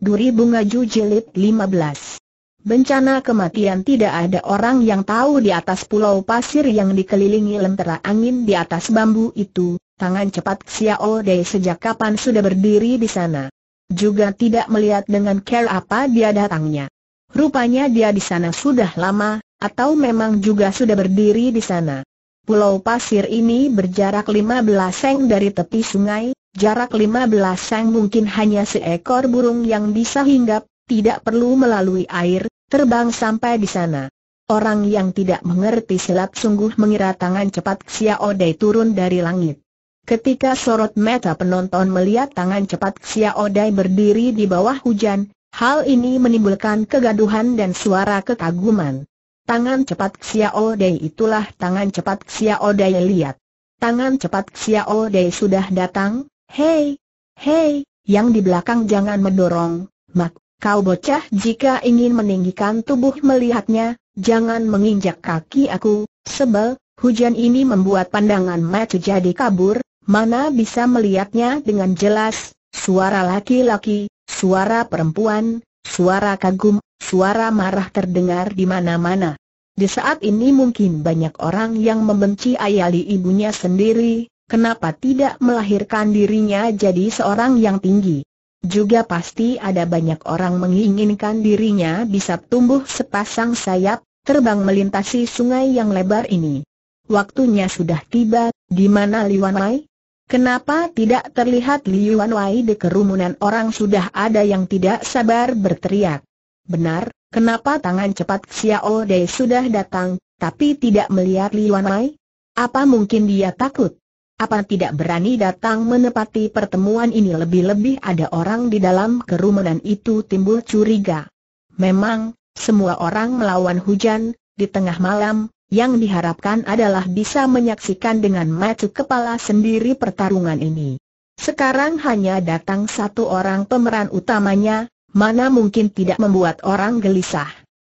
Duri Bunga Ju Jilid 15 Bencana kematian tidak ada orang yang tahu di atas pulau pasir yang dikelilingi lentera angin di atas bambu itu, tangan cepat Xiao Dei sejak kapan sudah berdiri di sana. Juga tidak melihat dengan care apa dia datangnya. Rupanya dia di sana sudah lama, atau memang juga sudah berdiri di sana. Pulau pasir ini berjarak 15 seng dari tepi sungai, Jarak 15 sang mungkin hanya seekor burung yang bisa hinggap, tidak perlu melalui air, terbang sampai di sana. Orang yang tidak mengerti silat sungguh mengira tangan cepat Xiao Dai turun dari langit. Ketika sorot mata penonton melihat tangan cepat Xiao Dai berdiri di bawah hujan, hal ini menimbulkan kegaduhan dan suara kekaguman. Tangan cepat Xiao Dai itulah tangan cepat Xiao Dai lihat. Tangan cepat Xiao Dai sudah datang, Hei, hei, yang di belakang jangan mendorong, mak, kau bocah jika ingin meninggikan tubuh melihatnya, jangan menginjak kaki aku, sebel, hujan ini membuat pandangan Macu jadi kabur, mana bisa melihatnya dengan jelas, suara laki-laki, suara perempuan, suara kagum, suara marah terdengar di mana-mana. Di saat ini mungkin banyak orang yang membenci ayali ibunya sendiri, Kenapa tidak melahirkan dirinya jadi seorang yang tinggi? Juga pasti ada banyak orang menginginkan dirinya bisa tumbuh sepasang sayap, terbang melintasi sungai yang lebar ini. Waktunya sudah tiba, di mana Liwan Wai? Kenapa tidak terlihat Liwan Wai di kerumunan orang sudah ada yang tidak sabar berteriak? Benar, kenapa tangan cepat Xiao Dei sudah datang, tapi tidak melihat Liwan Wai? Apa mungkin dia takut? Apa tidak berani datang menepati pertemuan ini lebih-lebih ada orang di dalam kerumunan itu timbul curiga. Memang, semua orang melawan hujan, di tengah malam, yang diharapkan adalah bisa menyaksikan dengan mata kepala sendiri pertarungan ini. Sekarang hanya datang satu orang pemeran utamanya, mana mungkin tidak membuat orang gelisah.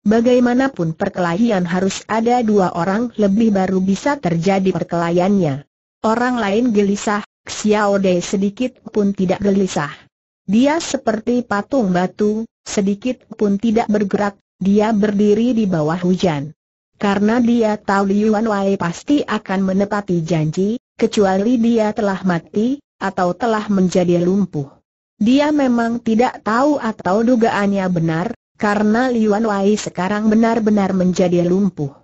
Bagaimanapun perkelahian harus ada dua orang lebih baru bisa terjadi perkelahiannya. Orang lain gelisah, Xiao Dei sedikit pun tidak gelisah. Dia seperti patung batu, sedikit pun tidak bergerak, dia berdiri di bawah hujan. Karena dia tahu Liuan Wei pasti akan menepati janji, kecuali dia telah mati, atau telah menjadi lumpuh. Dia memang tidak tahu atau dugaannya benar, karena Liuan Wei sekarang benar-benar menjadi lumpuh.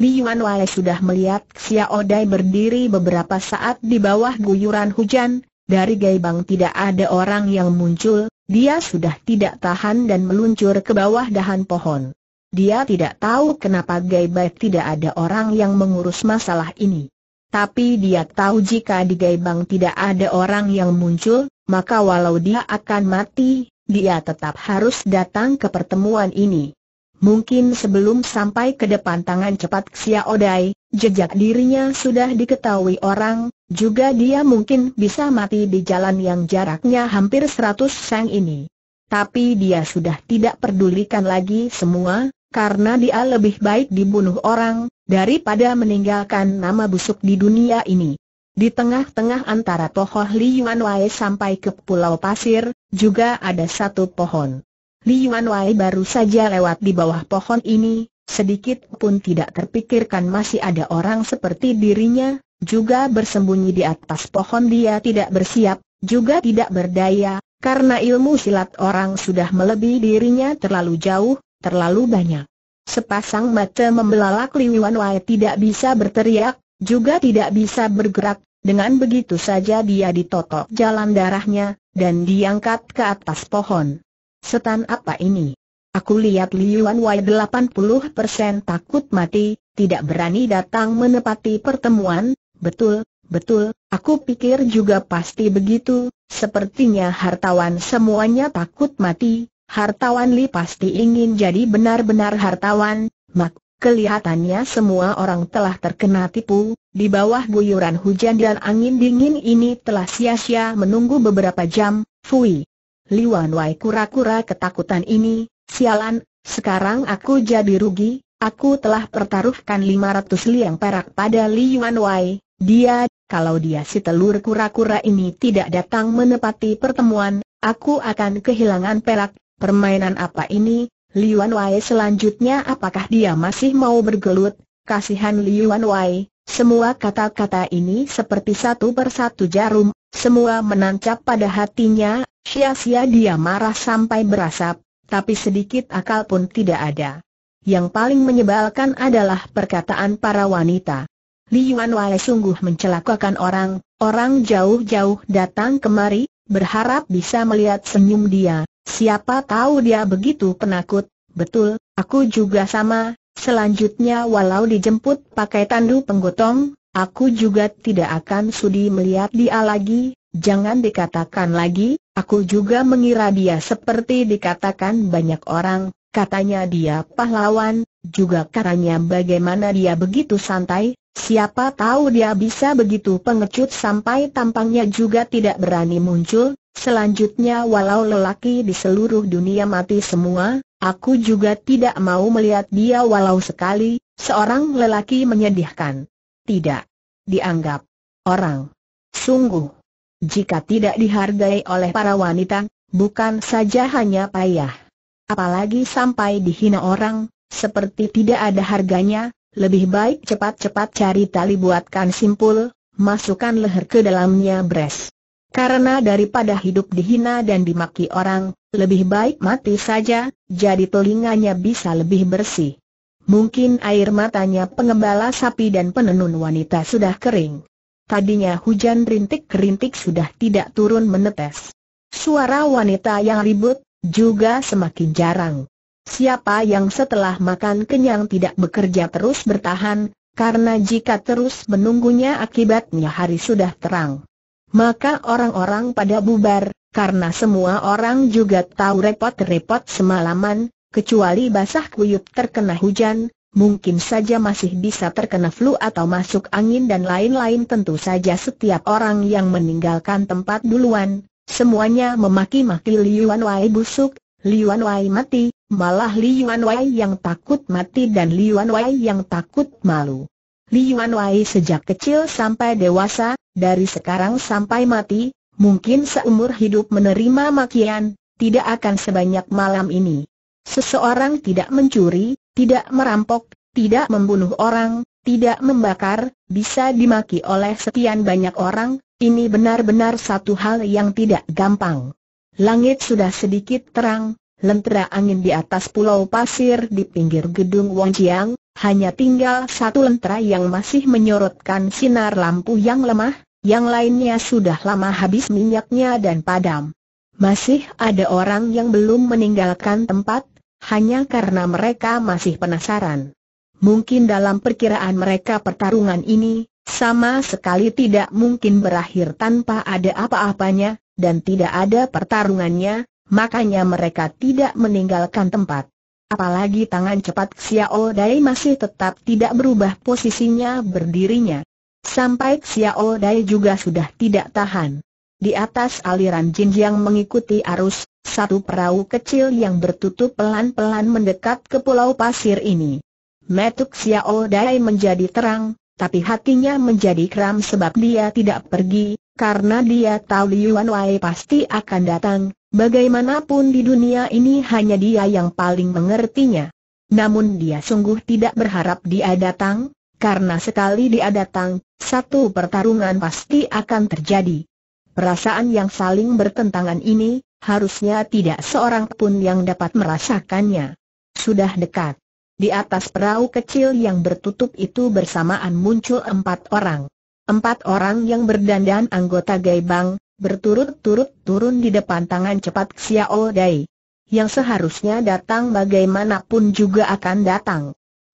Li Yuan Wei sudah melihat Xiao Dai berdiri beberapa saat di bawah guyuran hujan, dari Gaibang tidak ada orang yang muncul, dia sudah tidak tahan dan meluncur ke bawah dahan pohon. Dia tidak tahu kenapa Gaibang tidak ada orang yang mengurus masalah ini. Tapi dia tahu jika di Gaibang tidak ada orang yang muncul, maka walau dia akan mati, dia tetap harus datang ke pertemuan ini. Mungkin sebelum sampai ke depan tangan cepat Xia Odai, jejak dirinya sudah diketahui orang, juga dia mungkin bisa mati di jalan yang jaraknya hampir 100 sang ini. Tapi dia sudah tidak pedulikan lagi semua, karena dia lebih baik dibunuh orang, daripada meninggalkan nama busuk di dunia ini. Di tengah-tengah antara pohon Liuan Wai sampai ke pulau pasir, juga ada satu pohon. Li Yuanwei baru saja lewat di bawah pohon ini, sedikit pun tidak terpikirkan masih ada orang seperti dirinya, juga bersembunyi di atas pohon dia tidak bersiap, juga tidak berdaya, karena ilmu silat orang sudah melebihi dirinya terlalu jauh, terlalu banyak. Sepasang mata membelalak Li Yuanwei tidak bisa berteriak, juga tidak bisa bergerak, dengan begitu saja dia ditotok jalan darahnya, dan diangkat ke atas pohon. Setan apa ini? Aku lihat Liuan Wai 80% takut mati, tidak berani datang menepati pertemuan, betul, betul, aku pikir juga pasti begitu, sepertinya hartawan semuanya takut mati, hartawan Li pasti ingin jadi benar-benar hartawan, mak, kelihatannya semua orang telah terkena tipu, di bawah guyuran hujan dan angin dingin ini telah sia-sia menunggu beberapa jam, Fui. Liwan Wai kura-kura ketakutan ini, sialan, sekarang aku jadi rugi, aku telah pertaruhkan 500 liang perak pada Liwan Wai, dia, kalau dia si telur kura-kura ini tidak datang menepati pertemuan, aku akan kehilangan perak, permainan apa ini, Liwan Wai selanjutnya apakah dia masih mau bergelut, kasihan Liwan Wai, semua kata-kata ini seperti satu persatu jarum semua menancap pada hatinya, sia-sia dia marah sampai berasap, tapi sedikit akal pun tidak ada. Yang paling menyebalkan adalah perkataan para wanita. Li Yuan Wai sungguh mencelakakan orang, orang jauh-jauh datang kemari, berharap bisa melihat senyum dia, siapa tahu dia begitu penakut, betul, aku juga sama, selanjutnya walau dijemput pakai tandu penggotong, Aku juga tidak akan sudi melihat dia lagi, jangan dikatakan lagi, aku juga mengira dia seperti dikatakan banyak orang, katanya dia pahlawan, juga karanya bagaimana dia begitu santai, siapa tahu dia bisa begitu pengecut sampai tampangnya juga tidak berani muncul, selanjutnya walau lelaki di seluruh dunia mati semua, aku juga tidak mau melihat dia walau sekali, seorang lelaki menyedihkan tidak dianggap orang. Sungguh, jika tidak dihargai oleh para wanita, bukan saja hanya payah. Apalagi sampai dihina orang, seperti tidak ada harganya, lebih baik cepat-cepat cari tali buatkan simpul, masukkan leher ke dalamnya bres. Karena daripada hidup dihina dan dimaki orang, lebih baik mati saja, jadi telinganya bisa lebih bersih. Mungkin air matanya pengembala sapi dan penenun wanita sudah kering. Tadinya hujan rintik-rintik sudah tidak turun menetes. Suara wanita yang ribut, juga semakin jarang. Siapa yang setelah makan kenyang tidak bekerja terus bertahan, karena jika terus menunggunya akibatnya hari sudah terang. Maka orang-orang pada bubar, karena semua orang juga tahu repot-repot semalaman, kecuali basah kuyup terkena hujan, mungkin saja masih bisa terkena flu atau masuk angin dan lain-lain tentu saja setiap orang yang meninggalkan tempat duluan, semuanya memaki-maki Liuan Wai busuk, Liuan Wai mati, malah Liuan Wai yang takut mati dan Liuan Wai yang takut malu. Liuan Wai sejak kecil sampai dewasa, dari sekarang sampai mati, mungkin seumur hidup menerima makian, tidak akan sebanyak malam ini. Seseorang tidak mencuri, tidak merampok, tidak membunuh orang, tidak membakar, bisa dimaki oleh sekian banyak orang, ini benar-benar satu hal yang tidak gampang. Langit sudah sedikit terang, lentera angin di atas pulau pasir di pinggir gedung Wang Jiang, hanya tinggal satu lentera yang masih menyorotkan sinar lampu yang lemah, yang lainnya sudah lama habis minyaknya dan padam. Masih ada orang yang belum meninggalkan tempat, hanya karena mereka masih penasaran. Mungkin dalam perkiraan mereka pertarungan ini, sama sekali tidak mungkin berakhir tanpa ada apa-apanya, dan tidak ada pertarungannya, makanya mereka tidak meninggalkan tempat. Apalagi tangan cepat Xiao Dai masih tetap tidak berubah posisinya berdirinya. Sampai Xiao Dai juga sudah tidak tahan. Di atas aliran jin yang mengikuti arus, satu perahu kecil yang bertutup pelan-pelan mendekat ke pulau pasir ini. Metuk Xiao Dai menjadi terang, tapi hatinya menjadi kram sebab dia tidak pergi, karena dia tahu Liuan Wei pasti akan datang, bagaimanapun di dunia ini hanya dia yang paling mengertinya. Namun dia sungguh tidak berharap dia datang, karena sekali dia datang, satu pertarungan pasti akan terjadi. Perasaan yang saling bertentangan ini, harusnya tidak seorang pun yang dapat merasakannya. Sudah dekat. Di atas perahu kecil yang bertutup itu bersamaan muncul empat orang. Empat orang yang berdandan anggota gaibang, berturut-turut turun di depan tangan cepat Xiao Dai. Yang seharusnya datang bagaimanapun juga akan datang.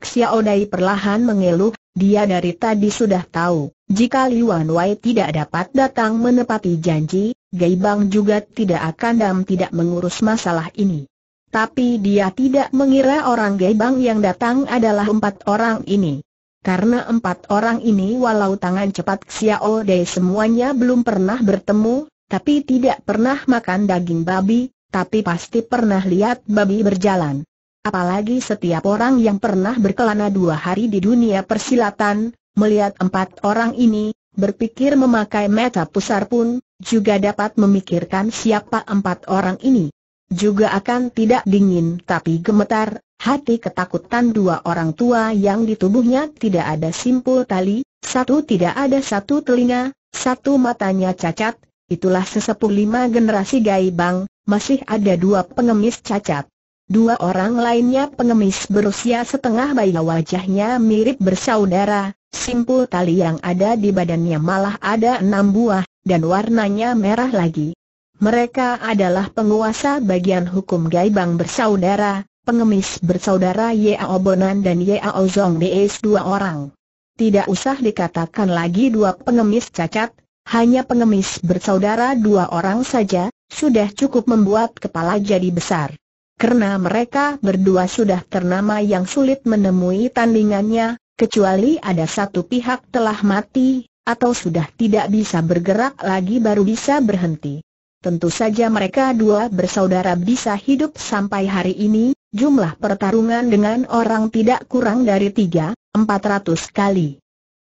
Xiao Dai perlahan mengeluh, dia dari tadi sudah tahu, jika Wan Wai tidak dapat datang menepati janji, Gaibang juga tidak akan dam tidak mengurus masalah ini. Tapi dia tidak mengira orang Gaibang yang datang adalah empat orang ini. Karena empat orang ini walau tangan cepat Xiao Dei semuanya belum pernah bertemu, tapi tidak pernah makan daging babi, tapi pasti pernah lihat babi berjalan. Apalagi setiap orang yang pernah berkelana dua hari di dunia persilatan, melihat empat orang ini, berpikir memakai mata pusar pun, juga dapat memikirkan siapa empat orang ini. Juga akan tidak dingin tapi gemetar, hati ketakutan dua orang tua yang di tubuhnya tidak ada simpul tali, satu tidak ada satu telinga, satu matanya cacat, itulah sesepuh lima generasi Gaibang, masih ada dua pengemis cacat. Dua orang lainnya pengemis berusia setengah bayi wajahnya mirip bersaudara, Simpul tali yang ada di badannya malah ada enam buah, dan warnanya merah lagi. Mereka adalah penguasa bagian hukum Gaibang bersaudara, pengemis bersaudara Yao Bonan dan Yao Zong BS dua orang. Tidak usah dikatakan lagi dua pengemis cacat, hanya pengemis bersaudara dua orang saja, sudah cukup membuat kepala jadi besar. Karena mereka berdua sudah ternama yang sulit menemui tandingannya, kecuali ada satu pihak telah mati, atau sudah tidak bisa bergerak lagi baru bisa berhenti. Tentu saja mereka dua bersaudara bisa hidup sampai hari ini, jumlah pertarungan dengan orang tidak kurang dari tiga empat ratus kali.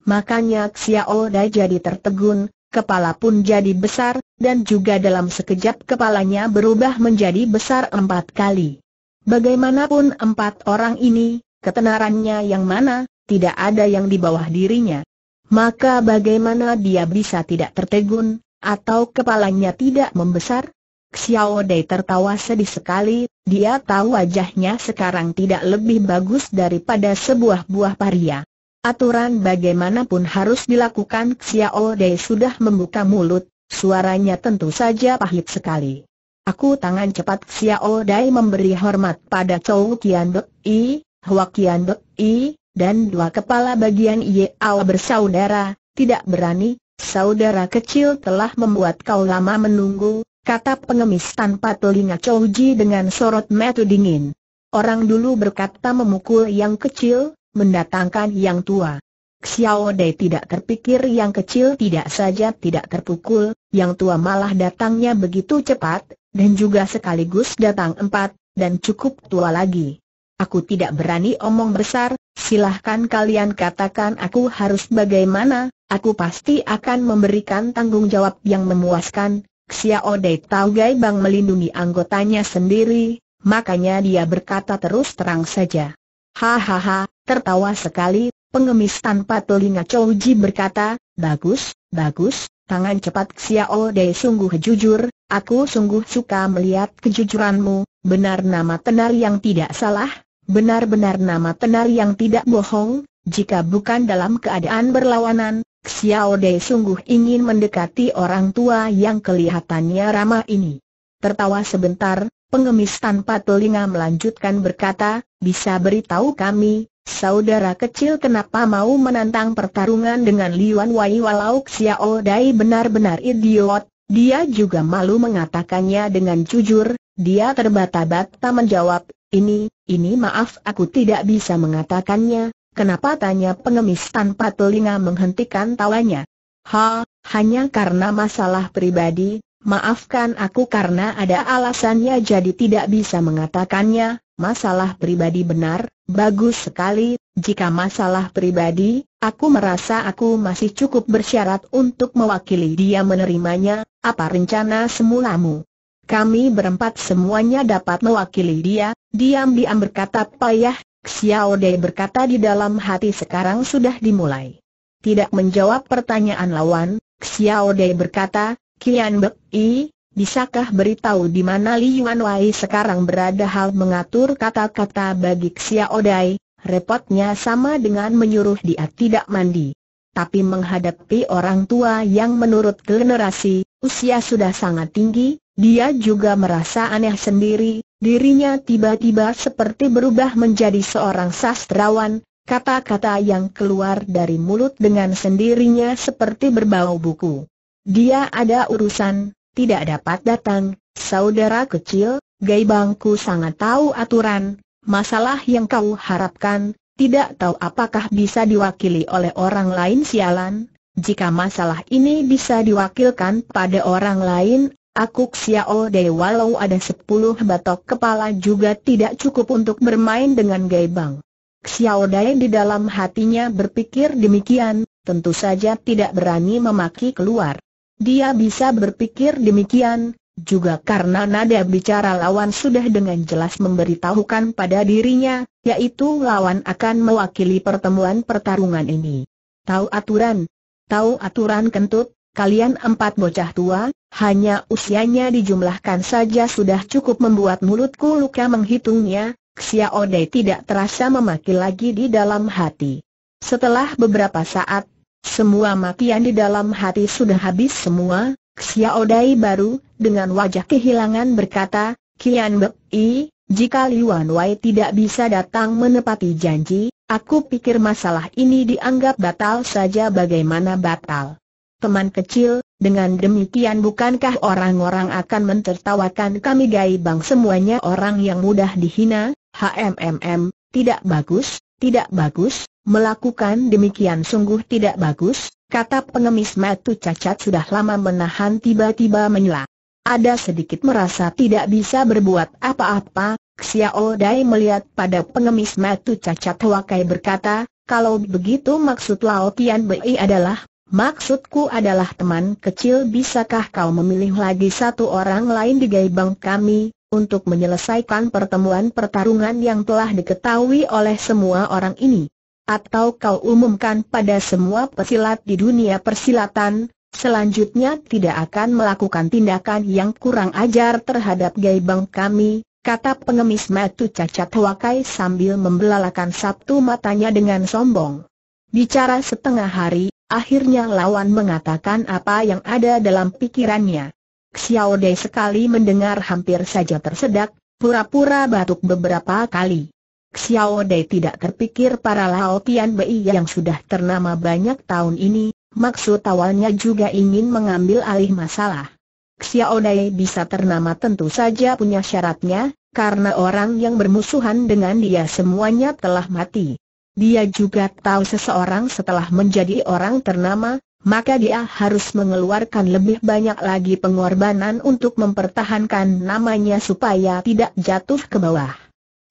Makanya Xiao Dai jadi tertegun, kepala pun jadi besar, dan juga dalam sekejap kepalanya berubah menjadi besar empat kali. Bagaimanapun empat orang ini, ketenarannya yang mana, tidak ada yang di bawah dirinya. Maka bagaimana dia bisa tidak tertegun, atau kepalanya tidak membesar? Xiao Dei tertawa sedih sekali, dia tahu wajahnya sekarang tidak lebih bagus daripada sebuah buah paria. Aturan bagaimanapun harus dilakukan Xiao Dei sudah membuka mulut, suaranya tentu saja pahit sekali. Aku tangan cepat Xiao Dai memberi hormat pada Chou Kian Bek I, Hua Kian Bek I, dan dua kepala bagian ao bersaudara, tidak berani, saudara kecil telah membuat kau lama menunggu, kata pengemis tanpa telinga Chouji dengan sorot mata dingin. Orang dulu berkata memukul yang kecil, mendatangkan yang tua. Xiao Dei tidak terpikir yang kecil tidak saja tidak terpukul, yang tua malah datangnya begitu cepat, dan juga sekaligus datang empat, dan cukup tua lagi. Aku tidak berani omong besar, silahkan kalian katakan aku harus bagaimana, aku pasti akan memberikan tanggung jawab yang memuaskan. Xiao Dei tahu Gai Bang melindungi anggotanya sendiri, makanya dia berkata terus terang saja. Hahaha, tertawa sekali, pengemis tanpa telinga Chou Ji berkata, bagus, bagus, tangan cepat Xiao Dei sungguh jujur, aku sungguh suka melihat kejujuranmu, benar nama tenar yang tidak salah, Benar-benar nama tenar yang tidak bohong, jika bukan dalam keadaan berlawanan, Xiao Dei sungguh ingin mendekati orang tua yang kelihatannya ramah ini. Tertawa sebentar, pengemis tanpa telinga melanjutkan berkata, bisa beritahu kami, saudara kecil kenapa mau menantang pertarungan dengan Liwan Wai walau Xiao Dei benar-benar idiot, dia juga malu mengatakannya dengan jujur, dia terbata-bata menjawab, ini, ini maaf aku tidak bisa mengatakannya, kenapa tanya pengemis tanpa telinga menghentikan tawanya. Ha, hanya karena masalah pribadi, maafkan aku karena ada alasannya jadi tidak bisa mengatakannya, masalah pribadi benar, bagus sekali, jika masalah pribadi, aku merasa aku masih cukup bersyarat untuk mewakili dia menerimanya, apa rencana semulamu? Kami berempat semuanya dapat mewakili dia, diam-diam berkata payah, Xiao Dei berkata di dalam hati sekarang sudah dimulai. Tidak menjawab pertanyaan lawan, Xiao Dei berkata, Kian Bek I, bisakah beritahu di mana Li Yuan Wai sekarang berada hal mengatur kata-kata bagi Xiao Dei, repotnya sama dengan menyuruh dia tidak mandi. Tapi menghadapi orang tua yang menurut generasi, usia sudah sangat tinggi, dia juga merasa aneh sendiri, dirinya tiba-tiba seperti berubah menjadi seorang sastrawan, kata-kata yang keluar dari mulut dengan sendirinya seperti berbau buku. Dia ada urusan, tidak dapat datang, saudara kecil, Gai Bangku sangat tahu aturan, masalah yang kau harapkan, tidak tahu apakah bisa diwakili oleh orang lain sialan, jika masalah ini bisa diwakilkan pada orang lain, Aku Xiao Dei walau ada sepuluh batok kepala juga tidak cukup untuk bermain dengan Gai Bang. Xiao Dai di dalam hatinya berpikir demikian, tentu saja tidak berani memaki keluar. Dia bisa berpikir demikian, juga karena nada bicara lawan sudah dengan jelas memberitahukan pada dirinya, yaitu lawan akan mewakili pertemuan pertarungan ini. Tahu aturan? Tahu aturan kentut, kalian empat bocah tua, hanya usianya dijumlahkan saja sudah cukup membuat mulutku luka menghitungnya, Xiao Dei tidak terasa memaki lagi di dalam hati. Setelah beberapa saat, semua makian di dalam hati sudah habis semua, Xiao Dei baru, dengan wajah kehilangan berkata, Kian Bek I, jika Liwan Wei tidak bisa datang menepati janji, aku pikir masalah ini dianggap batal saja bagaimana batal. Teman kecil, dengan demikian bukankah orang-orang akan mentertawakan kami Gai bang, semuanya orang yang mudah dihina? HMMM, tidak bagus, tidak bagus, melakukan demikian sungguh tidak bagus, kata pengemis matu cacat sudah lama menahan tiba-tiba menyela. Ada sedikit merasa tidak bisa berbuat apa-apa, Xiao Dai melihat pada pengemis matu cacat Wakai berkata, kalau begitu maksud Lao Tian Bei adalah Maksudku adalah teman kecil bisakah kau memilih lagi satu orang lain di gaibang kami, untuk menyelesaikan pertemuan pertarungan yang telah diketahui oleh semua orang ini? Atau kau umumkan pada semua pesilat di dunia persilatan, selanjutnya tidak akan melakukan tindakan yang kurang ajar terhadap gaibang kami, kata pengemis matu cacat wakai sambil membelalakan sabtu matanya dengan sombong. Bicara setengah hari, Akhirnya lawan mengatakan apa yang ada dalam pikirannya. Xiao Dei sekali mendengar hampir saja tersedak, pura-pura batuk beberapa kali. Xiao Dei tidak terpikir para Lao Tian Bei yang sudah ternama banyak tahun ini, maksud awalnya juga ingin mengambil alih masalah. Xiao Dei bisa ternama tentu saja punya syaratnya, karena orang yang bermusuhan dengan dia semuanya telah mati. Dia juga tahu seseorang setelah menjadi orang ternama, maka dia harus mengeluarkan lebih banyak lagi pengorbanan untuk mempertahankan namanya supaya tidak jatuh ke bawah.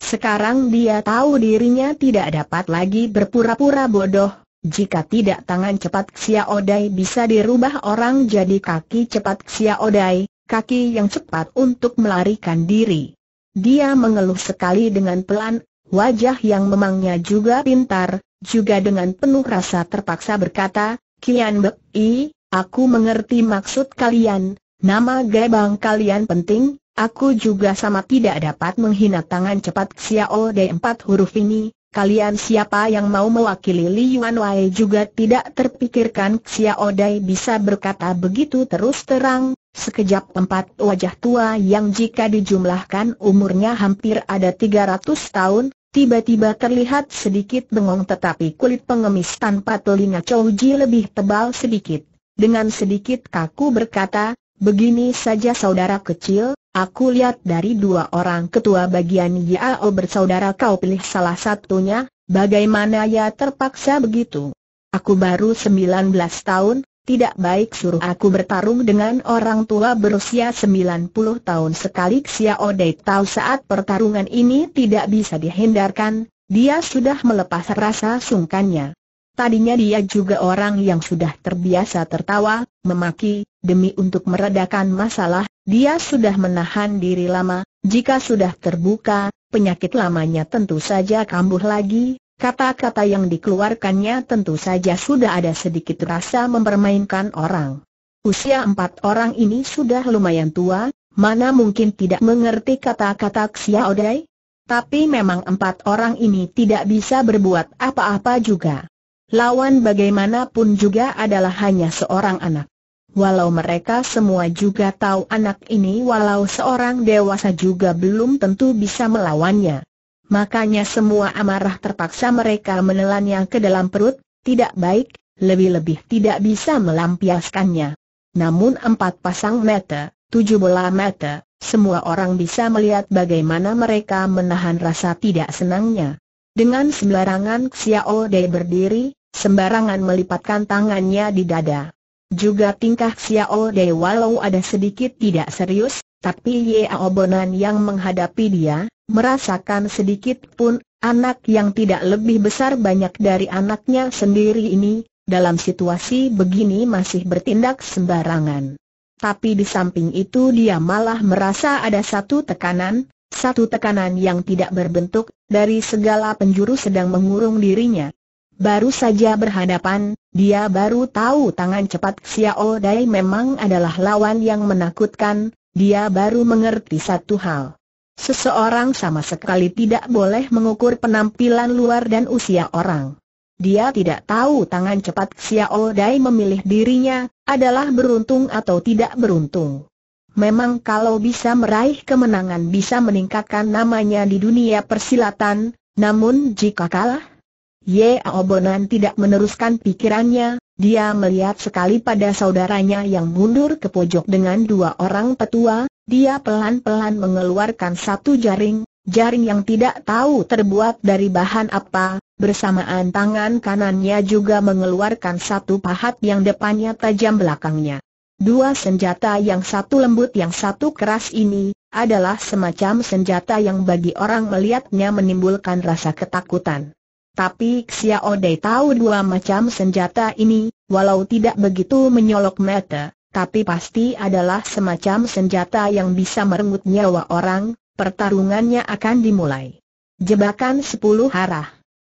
Sekarang dia tahu dirinya tidak dapat lagi berpura-pura bodoh, jika tidak tangan cepat Xiaodai bisa dirubah orang jadi kaki cepat Xiaodai, kaki yang cepat untuk melarikan diri. Dia mengeluh sekali dengan pelan, wajah yang memangnya juga pintar, juga dengan penuh rasa terpaksa berkata, Kian i, aku mengerti maksud kalian, nama gebang kalian penting, aku juga sama tidak dapat menghina tangan cepat Xiao D empat huruf ini, Kalian siapa yang mau mewakili Li Yuan Wei juga tidak terpikirkan Xiao Dai bisa berkata begitu terus terang, Sekejap tempat wajah tua yang jika dijumlahkan umurnya hampir ada 300 tahun, tiba-tiba terlihat sedikit bengong tetapi kulit pengemis tanpa telinga Chow lebih tebal sedikit. Dengan sedikit kaku berkata, begini saja saudara kecil, aku lihat dari dua orang ketua bagian Yao bersaudara kau pilih salah satunya, bagaimana ya terpaksa begitu. Aku baru 19 tahun, tidak baik suruh aku bertarung dengan orang tua berusia 90 tahun sekali Xia Odei tahu saat pertarungan ini tidak bisa dihindarkan, dia sudah melepas rasa sungkannya. Tadinya dia juga orang yang sudah terbiasa tertawa, memaki, demi untuk meredakan masalah, dia sudah menahan diri lama, jika sudah terbuka, penyakit lamanya tentu saja kambuh lagi, Kata-kata yang dikeluarkannya tentu saja sudah ada sedikit rasa mempermainkan orang. Usia empat orang ini sudah lumayan tua, mana mungkin tidak mengerti kata-kata Xia Odai? Tapi memang empat orang ini tidak bisa berbuat apa-apa juga. Lawan bagaimanapun juga adalah hanya seorang anak. Walau mereka semua juga tahu anak ini walau seorang dewasa juga belum tentu bisa melawannya makanya semua amarah terpaksa mereka menelannya ke dalam perut, tidak baik, lebih-lebih tidak bisa melampiaskannya. Namun empat pasang mata, tujuh bola mata, semua orang bisa melihat bagaimana mereka menahan rasa tidak senangnya. Dengan sembarangan Xiao Dei berdiri, sembarangan melipatkan tangannya di dada. Juga tingkah Xiao Dei walau ada sedikit tidak serius, tapi Ye Bonan yang menghadapi dia, Merasakan sedikit pun, anak yang tidak lebih besar banyak dari anaknya sendiri ini, dalam situasi begini masih bertindak sembarangan. Tapi di samping itu dia malah merasa ada satu tekanan, satu tekanan yang tidak berbentuk, dari segala penjuru sedang mengurung dirinya. Baru saja berhadapan, dia baru tahu tangan cepat Xiao Dai memang adalah lawan yang menakutkan, dia baru mengerti satu hal. Seseorang sama sekali tidak boleh mengukur penampilan luar dan usia orang. Dia tidak tahu tangan cepat Xiao Dai memilih dirinya, adalah beruntung atau tidak beruntung. Memang kalau bisa meraih kemenangan bisa meningkatkan namanya di dunia persilatan, namun jika kalah? Ye Aobonan tidak meneruskan pikirannya, dia melihat sekali pada saudaranya yang mundur ke pojok dengan dua orang petua, dia pelan-pelan mengeluarkan satu jaring, jaring yang tidak tahu terbuat dari bahan apa, bersamaan tangan kanannya juga mengeluarkan satu pahat yang depannya tajam belakangnya. Dua senjata yang satu lembut yang satu keras ini, adalah semacam senjata yang bagi orang melihatnya menimbulkan rasa ketakutan. Tapi Xiao Dei tahu dua macam senjata ini, walau tidak begitu menyolok mata, tapi pasti adalah semacam senjata yang bisa merenggut nyawa orang, pertarungannya akan dimulai. Jebakan sepuluh arah.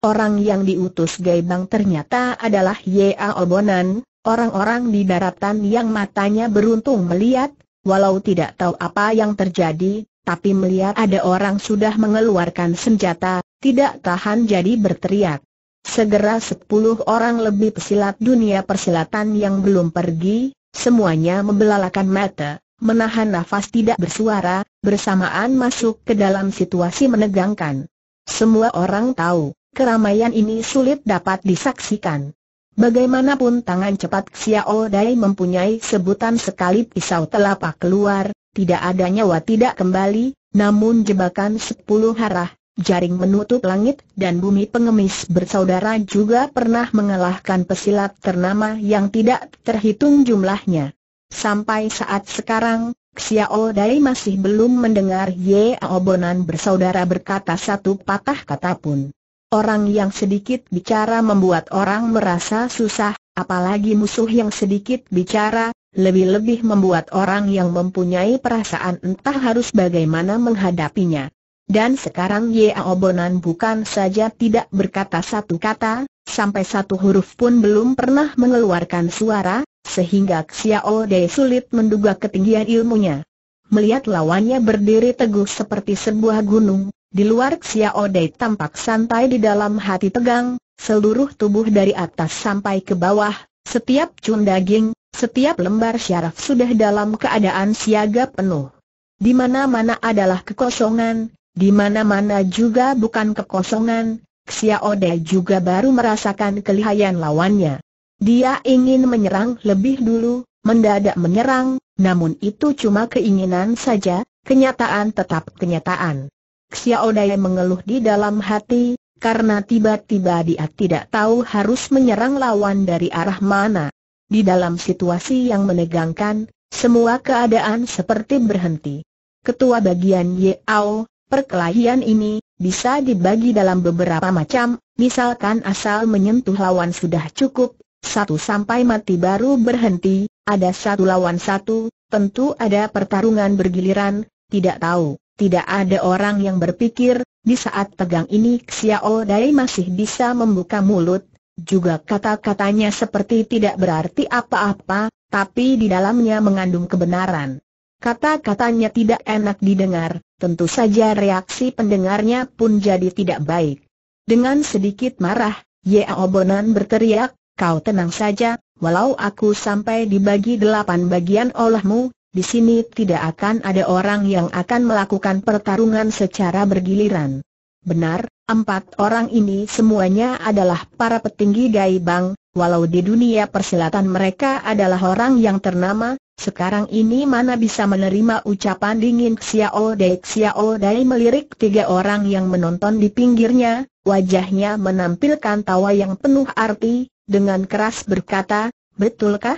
Orang yang diutus Gaibang ternyata adalah Ya Obonan, orang-orang di daratan yang matanya beruntung melihat, walau tidak tahu apa yang terjadi, tapi melihat ada orang sudah mengeluarkan senjata, tidak tahan jadi berteriak. Segera sepuluh orang lebih pesilat dunia persilatan yang belum pergi, Semuanya membelalakan mata, menahan nafas tidak bersuara, bersamaan masuk ke dalam situasi menegangkan. Semua orang tahu, keramaian ini sulit dapat disaksikan. Bagaimanapun tangan cepat Xiao Dai mempunyai sebutan sekali pisau telapak keluar, tidak ada nyawa tidak kembali, namun jebakan sepuluh arah, jaring menutup langit, dan bumi pengemis bersaudara juga pernah mengalahkan pesilat ternama yang tidak terhitung jumlahnya. Sampai saat sekarang, Xiao Dai masih belum mendengar Ye Aobonan bersaudara berkata satu patah kata pun. Orang yang sedikit bicara membuat orang merasa susah, apalagi musuh yang sedikit bicara, lebih-lebih membuat orang yang mempunyai perasaan entah harus bagaimana menghadapinya. Dan sekarang Ye Bonan bukan saja tidak berkata satu kata, sampai satu huruf pun belum pernah mengeluarkan suara, sehingga Xiao Dei sulit menduga ketinggian ilmunya. Melihat lawannya berdiri teguh seperti sebuah gunung, di luar Xiao Dei tampak santai di dalam hati tegang, seluruh tubuh dari atas sampai ke bawah, setiap cun daging, setiap lembar syaraf sudah dalam keadaan siaga penuh. Di mana-mana adalah kekosongan, di mana-mana juga bukan kekosongan, Xiaode juga baru merasakan kelihayan lawannya. Dia ingin menyerang lebih dulu, mendadak menyerang, namun itu cuma keinginan saja, kenyataan tetap kenyataan. Xiaodai mengeluh di dalam hati, karena tiba-tiba dia tidak tahu harus menyerang lawan dari arah mana. Di dalam situasi yang menegangkan, semua keadaan seperti berhenti. Ketua bagian Yao, Perkelahian ini, bisa dibagi dalam beberapa macam, misalkan asal menyentuh lawan sudah cukup, satu sampai mati baru berhenti, ada satu lawan satu, tentu ada pertarungan bergiliran, tidak tahu. Tidak ada orang yang berpikir, di saat tegang ini Xiao oh Dai masih bisa membuka mulut, juga kata-katanya seperti tidak berarti apa-apa, tapi di dalamnya mengandung kebenaran. Kata-katanya tidak enak didengar, tentu saja reaksi pendengarnya pun jadi tidak baik. Dengan sedikit marah, Yao Bonan berteriak, kau tenang saja, walau aku sampai dibagi delapan bagian olahmu, di sini tidak akan ada orang yang akan melakukan pertarungan secara bergiliran. Benar, empat orang ini semuanya adalah para petinggi Gaibang, walau di dunia persilatan mereka adalah orang yang ternama, sekarang ini mana bisa menerima ucapan dingin Xiao Dai Xiao Dai melirik tiga orang yang menonton di pinggirnya, wajahnya menampilkan tawa yang penuh arti, dengan keras berkata, betulkah?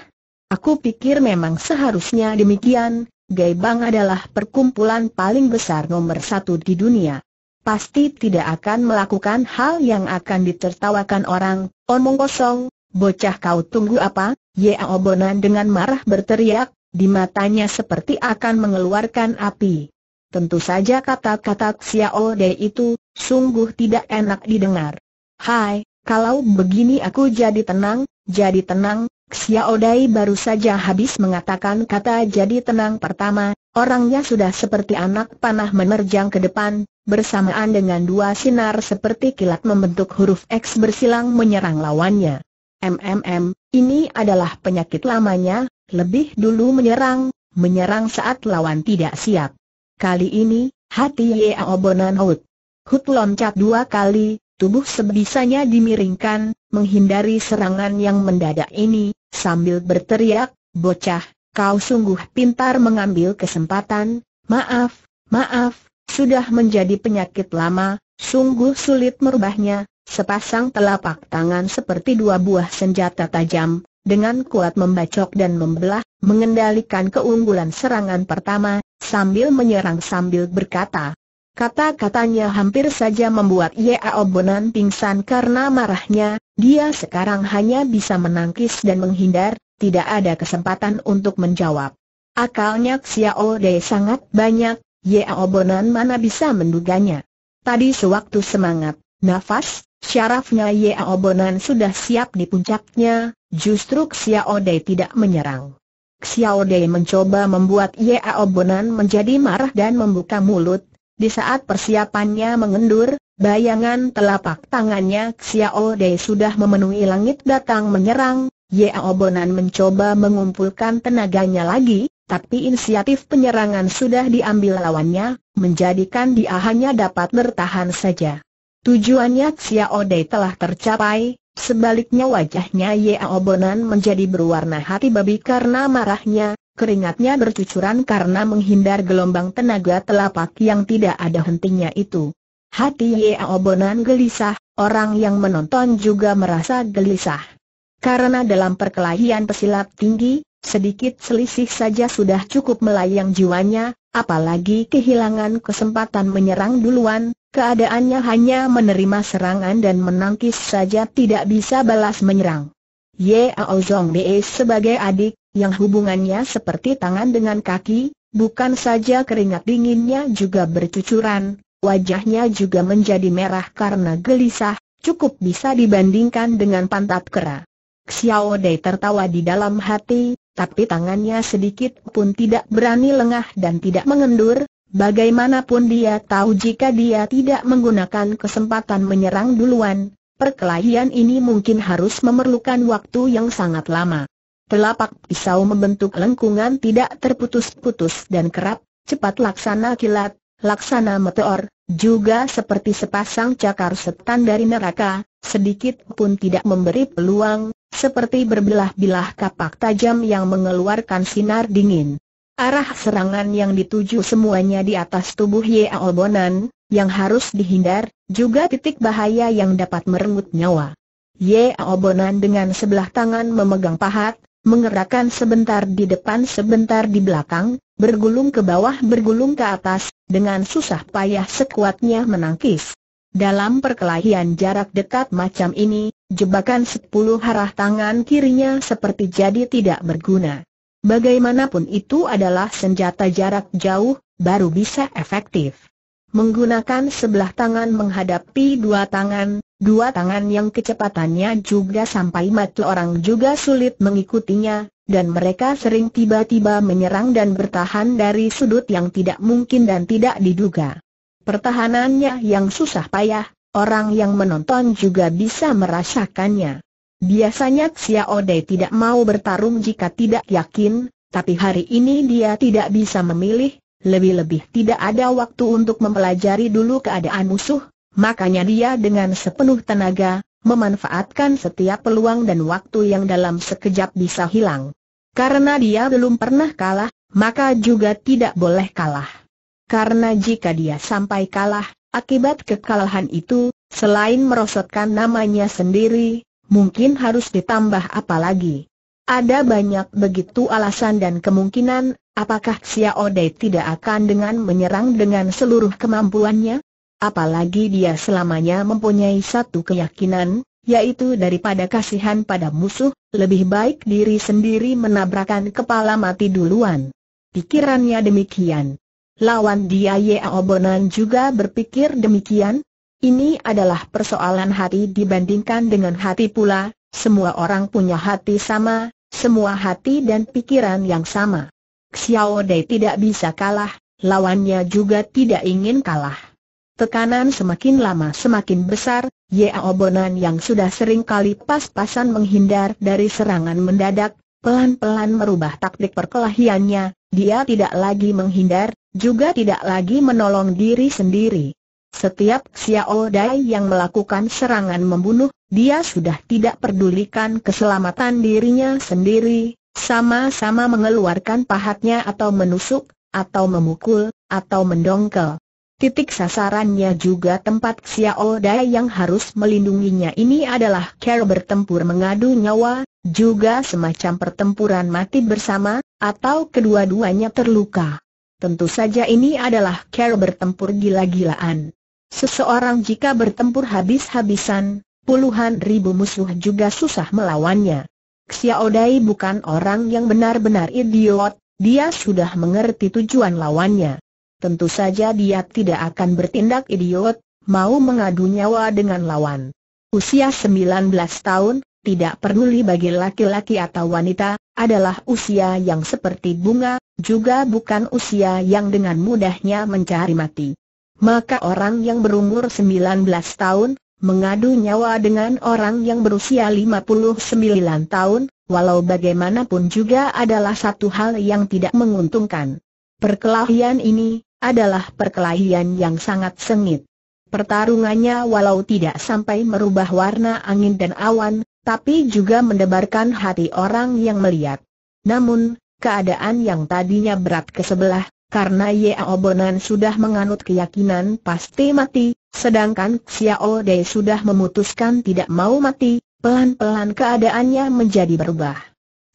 Aku pikir memang seharusnya demikian, Gaibang adalah perkumpulan paling besar nomor satu di dunia. Pasti tidak akan melakukan hal yang akan ditertawakan orang, omong kosong, bocah kau tunggu apa? Yeo Bonan dengan marah berteriak, di matanya seperti akan mengeluarkan api. Tentu saja kata-kata Xiao De itu, sungguh tidak enak didengar. Hai, kalau begini aku jadi tenang, jadi tenang, Xiao Dai baru saja habis mengatakan kata jadi tenang pertama, orangnya sudah seperti anak panah menerjang ke depan, bersamaan dengan dua sinar seperti kilat membentuk huruf X bersilang menyerang lawannya. MMM, ini adalah penyakit lamanya, lebih dulu menyerang, menyerang saat lawan tidak siap. Kali ini, hati Yao Bonan Hut. Hut loncat dua kali, tubuh sebisanya dimiringkan, menghindari serangan yang mendadak ini, sambil berteriak, bocah, kau sungguh pintar mengambil kesempatan, maaf, maaf, sudah menjadi penyakit lama, sungguh sulit merubahnya, Sepasang telapak tangan seperti dua buah senjata tajam, dengan kuat membacok dan membelah, mengendalikan keunggulan serangan pertama, sambil menyerang sambil berkata. Kata-katanya hampir saja membuat Yea Obonan pingsan karena marahnya, dia sekarang hanya bisa menangkis dan menghindar, tidak ada kesempatan untuk menjawab. Akalnya Xiao Dei sangat banyak, Yea Obonan mana bisa menduganya. Tadi sewaktu semangat, nafas, Syarafnya Ye Bonan sudah siap di puncaknya, justru Xiao Dei tidak menyerang. Xiao Dei mencoba membuat Ye Bonan menjadi marah dan membuka mulut, di saat persiapannya mengendur, bayangan telapak tangannya Xiao Dei sudah memenuhi langit datang menyerang, Ye Bonan mencoba mengumpulkan tenaganya lagi, tapi inisiatif penyerangan sudah diambil lawannya, menjadikan dia hanya dapat bertahan saja. Tujuannya Xiao Dei telah tercapai, sebaliknya wajahnya Ye Bonan menjadi berwarna hati babi karena marahnya, keringatnya bercucuran karena menghindar gelombang tenaga telapak yang tidak ada hentinya itu. Hati Ye Bonan gelisah, orang yang menonton juga merasa gelisah. Karena dalam perkelahian pesilat tinggi, sedikit selisih saja sudah cukup melayang jiwanya, apalagi kehilangan kesempatan menyerang duluan, Keadaannya hanya menerima serangan dan menangkis saja tidak bisa balas menyerang. Ao Zong Be sebagai adik, yang hubungannya seperti tangan dengan kaki, bukan saja keringat dinginnya juga bercucuran, wajahnya juga menjadi merah karena gelisah, cukup bisa dibandingkan dengan pantat kera. Xiao Dei tertawa di dalam hati, tapi tangannya sedikit pun tidak berani lengah dan tidak mengendur, Bagaimanapun dia tahu jika dia tidak menggunakan kesempatan menyerang duluan, perkelahian ini mungkin harus memerlukan waktu yang sangat lama. Telapak pisau membentuk lengkungan tidak terputus-putus dan kerap, cepat laksana kilat, laksana meteor, juga seperti sepasang cakar setan dari neraka, sedikit pun tidak memberi peluang, seperti berbelah-belah kapak tajam yang mengeluarkan sinar dingin. Arah serangan yang dituju semuanya di atas tubuh Yao Bonan, yang harus dihindar, juga titik bahaya yang dapat merenggut nyawa. Yao Bonan dengan sebelah tangan memegang pahat, menggerakkan sebentar di depan sebentar di belakang, bergulung ke bawah bergulung ke atas, dengan susah payah sekuatnya menangkis. Dalam perkelahian jarak dekat macam ini, jebakan sepuluh arah tangan kirinya seperti jadi tidak berguna bagaimanapun itu adalah senjata jarak jauh, baru bisa efektif. Menggunakan sebelah tangan menghadapi dua tangan, dua tangan yang kecepatannya juga sampai mati orang juga sulit mengikutinya, dan mereka sering tiba-tiba menyerang dan bertahan dari sudut yang tidak mungkin dan tidak diduga. Pertahanannya yang susah payah, orang yang menonton juga bisa merasakannya. Biasanya Xiaodai tidak mau bertarung jika tidak yakin, tapi hari ini dia tidak bisa memilih, lebih-lebih tidak ada waktu untuk mempelajari dulu keadaan musuh, makanya dia dengan sepenuh tenaga, memanfaatkan setiap peluang dan waktu yang dalam sekejap bisa hilang. Karena dia belum pernah kalah, maka juga tidak boleh kalah. Karena jika dia sampai kalah, akibat kekalahan itu, selain merosotkan namanya sendiri, mungkin harus ditambah apa lagi. Ada banyak begitu alasan dan kemungkinan, apakah Xiao Dei tidak akan dengan menyerang dengan seluruh kemampuannya? Apalagi dia selamanya mempunyai satu keyakinan, yaitu daripada kasihan pada musuh, lebih baik diri sendiri menabrakan kepala mati duluan. Pikirannya demikian. Lawan dia Yao Bonan juga berpikir demikian, ini adalah persoalan hati dibandingkan dengan hati pula, semua orang punya hati sama, semua hati dan pikiran yang sama. Xiao Dei tidak bisa kalah, lawannya juga tidak ingin kalah. Tekanan semakin lama semakin besar, Yao Bonan yang sudah sering kali pas-pasan menghindar dari serangan mendadak, pelan-pelan merubah taktik perkelahiannya, dia tidak lagi menghindar, juga tidak lagi menolong diri sendiri. Setiap Xiao Dai yang melakukan serangan membunuh, dia sudah tidak pedulikan keselamatan dirinya sendiri, sama-sama mengeluarkan pahatnya atau menusuk, atau memukul, atau mendongkel. Titik sasarannya juga tempat Xiao Dai yang harus melindunginya ini adalah care bertempur mengadu nyawa, juga semacam pertempuran mati bersama, atau kedua-duanya terluka. Tentu saja ini adalah care bertempur gila-gilaan. Seseorang jika bertempur habis-habisan, puluhan ribu musuh juga susah melawannya. Xiao Dai bukan orang yang benar-benar idiot, dia sudah mengerti tujuan lawannya. Tentu saja dia tidak akan bertindak idiot, mau mengadu nyawa dengan lawan. Usia 19 tahun, tidak peduli bagi laki-laki atau wanita, adalah usia yang seperti bunga, juga bukan usia yang dengan mudahnya mencari mati maka orang yang berumur 19 tahun, mengadu nyawa dengan orang yang berusia 59 tahun, walau bagaimanapun juga adalah satu hal yang tidak menguntungkan. Perkelahian ini adalah perkelahian yang sangat sengit. Pertarungannya walau tidak sampai merubah warna angin dan awan, tapi juga mendebarkan hati orang yang melihat. Namun, keadaan yang tadinya berat ke sebelah, karena Yao Bonan sudah menganut keyakinan pasti mati, sedangkan Xiao Dei sudah memutuskan tidak mau mati, pelan-pelan keadaannya menjadi berubah.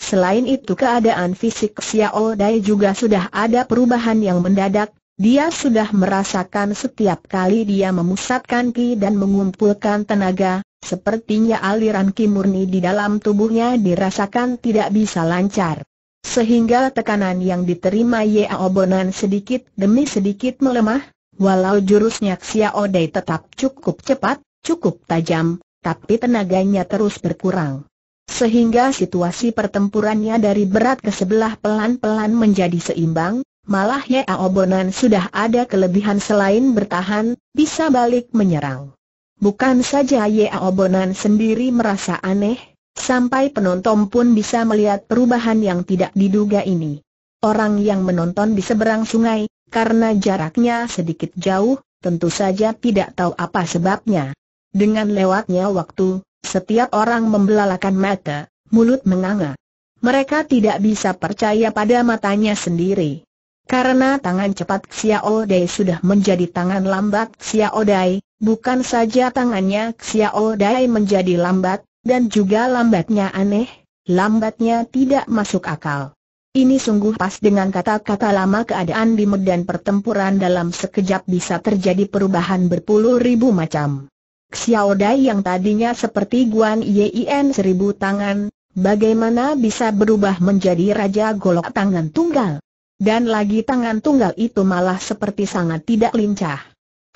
Selain itu keadaan fisik Xiao Dai juga sudah ada perubahan yang mendadak, dia sudah merasakan setiap kali dia memusatkan ki dan mengumpulkan tenaga, sepertinya aliran ki murni di dalam tubuhnya dirasakan tidak bisa lancar. Sehingga tekanan yang diterima Yao Bonan sedikit demi sedikit melemah, walau jurusnya Xiao Dei tetap cukup cepat, cukup tajam, tapi tenaganya terus berkurang. Sehingga situasi pertempurannya dari berat ke sebelah pelan-pelan menjadi seimbang, malah Yao Bonan sudah ada kelebihan selain bertahan, bisa balik menyerang. Bukan saja Yao Bonan sendiri merasa aneh, Sampai penonton pun bisa melihat perubahan yang tidak diduga ini. Orang yang menonton di seberang sungai, karena jaraknya sedikit jauh, tentu saja tidak tahu apa sebabnya. Dengan lewatnya waktu, setiap orang membelalakan mata, mulut menganga. Mereka tidak bisa percaya pada matanya sendiri. Karena tangan cepat Xiao Dai sudah menjadi tangan lambat Xiao Dai, bukan saja tangannya Xiao Dai menjadi lambat, dan juga lambatnya aneh, lambatnya tidak masuk akal. Ini sungguh pas dengan kata-kata lama keadaan di medan pertempuran dalam sekejap bisa terjadi perubahan berpuluh ribu macam. Xiao Dai yang tadinya seperti Guan Yin seribu tangan, bagaimana bisa berubah menjadi Raja Golok Tangan Tunggal? Dan lagi tangan tunggal itu malah seperti sangat tidak lincah.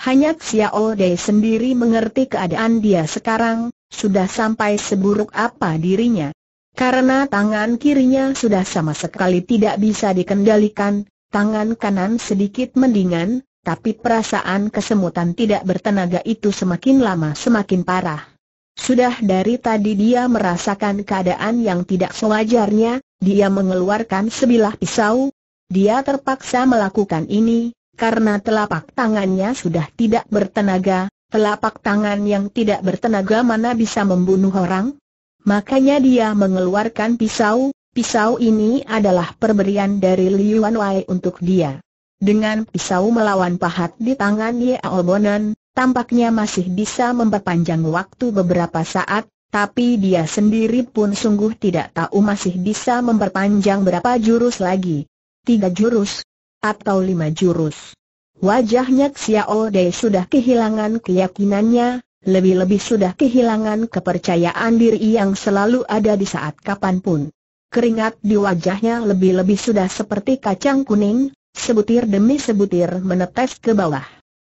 Hanya Xiao Dai sendiri mengerti keadaan dia sekarang, sudah sampai seburuk apa dirinya. Karena tangan kirinya sudah sama sekali tidak bisa dikendalikan, tangan kanan sedikit mendingan, tapi perasaan kesemutan tidak bertenaga itu semakin lama semakin parah. Sudah dari tadi dia merasakan keadaan yang tidak sewajarnya, dia mengeluarkan sebilah pisau. Dia terpaksa melakukan ini, karena telapak tangannya sudah tidak bertenaga, Telapak tangan yang tidak bertenaga mana bisa membunuh orang? Makanya dia mengeluarkan pisau, pisau ini adalah perberian dari Liu Wei untuk dia. Dengan pisau melawan pahat di tangan Ye Bonan, tampaknya masih bisa memperpanjang waktu beberapa saat, tapi dia sendiri pun sungguh tidak tahu masih bisa memperpanjang berapa jurus lagi. Tiga jurus? Atau lima jurus? Wajahnya Xiao Dei sudah kehilangan keyakinannya, lebih-lebih sudah kehilangan kepercayaan diri yang selalu ada di saat kapanpun. Keringat di wajahnya lebih-lebih sudah seperti kacang kuning, sebutir demi sebutir menetes ke bawah.